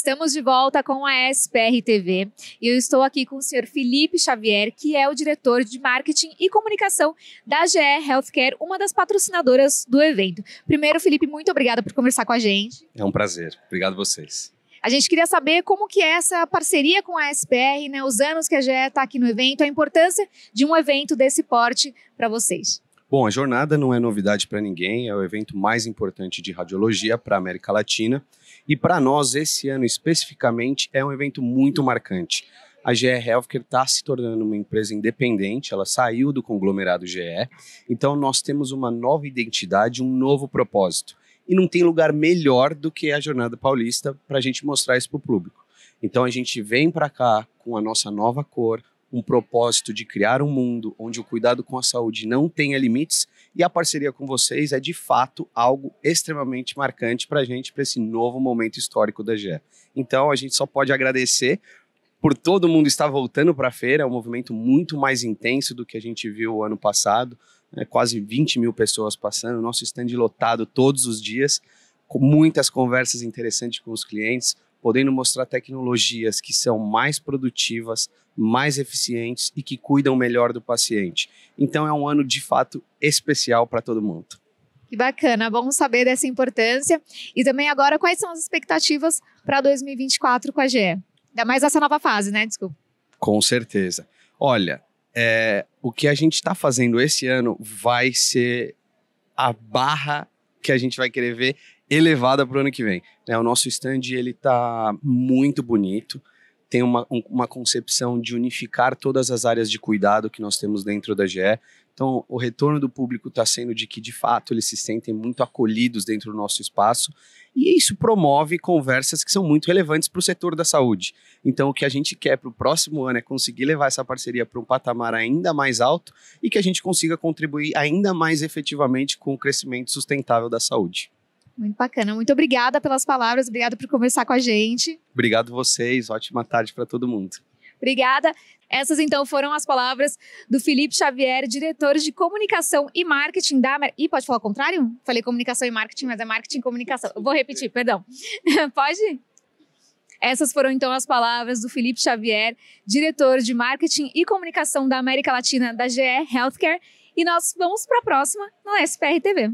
Estamos de volta com a SPR TV e eu estou aqui com o senhor Felipe Xavier, que é o diretor de marketing e comunicação da GE Healthcare, uma das patrocinadoras do evento. Primeiro, Felipe, muito obrigada por conversar com a gente. É um prazer. Obrigado a vocês. A gente queria saber como que é essa parceria com a SPR, né, os anos que a GE está aqui no evento, a importância de um evento desse porte para vocês. Bom, a jornada não é novidade para ninguém, é o evento mais importante de radiologia para a América Latina e para nós esse ano especificamente é um evento muito marcante. A GE Healthcare está se tornando uma empresa independente, ela saiu do conglomerado GE, então nós temos uma nova identidade, um novo propósito. E não tem lugar melhor do que a Jornada Paulista para a gente mostrar isso para o público. Então a gente vem para cá com a nossa nova cor, um propósito de criar um mundo onde o cuidado com a saúde não tenha limites e a parceria com vocês é de fato algo extremamente marcante para a gente, para esse novo momento histórico da GE. Então a gente só pode agradecer por todo mundo estar voltando para a feira, é um movimento muito mais intenso do que a gente viu ano passado, né? quase 20 mil pessoas passando, nosso stand lotado todos os dias, com muitas conversas interessantes com os clientes, podendo mostrar tecnologias que são mais produtivas, mais eficientes e que cuidam melhor do paciente. Então é um ano de fato especial para todo mundo. Que bacana, bom saber dessa importância. E também agora, quais são as expectativas para 2024 com a GE? Ainda mais essa nova fase, né? Desculpa. Com certeza. Olha, é, o que a gente está fazendo esse ano vai ser a barra que a gente vai querer ver elevada para o ano que vem. Né, o nosso stand ele está muito bonito, tem uma, uma concepção de unificar todas as áreas de cuidado que nós temos dentro da GE. Então, o retorno do público está sendo de que, de fato, eles se sentem muito acolhidos dentro do nosso espaço, e isso promove conversas que são muito relevantes para o setor da saúde. Então, o que a gente quer para o próximo ano é conseguir levar essa parceria para um patamar ainda mais alto e que a gente consiga contribuir ainda mais efetivamente com o crescimento sustentável da saúde. Muito bacana. Muito obrigada pelas palavras, obrigada por conversar com a gente. Obrigado vocês, ótima tarde para todo mundo. Obrigada. Essas então foram as palavras do Felipe Xavier, diretor de comunicação e marketing da Mer... Ih, pode falar o contrário? Falei comunicação e marketing, mas é marketing e comunicação. Eu vou repetir, perdão. pode? Essas foram então as palavras do Felipe Xavier, diretor de marketing e comunicação da América Latina da GE Healthcare. E nós vamos para a próxima na SPR TV.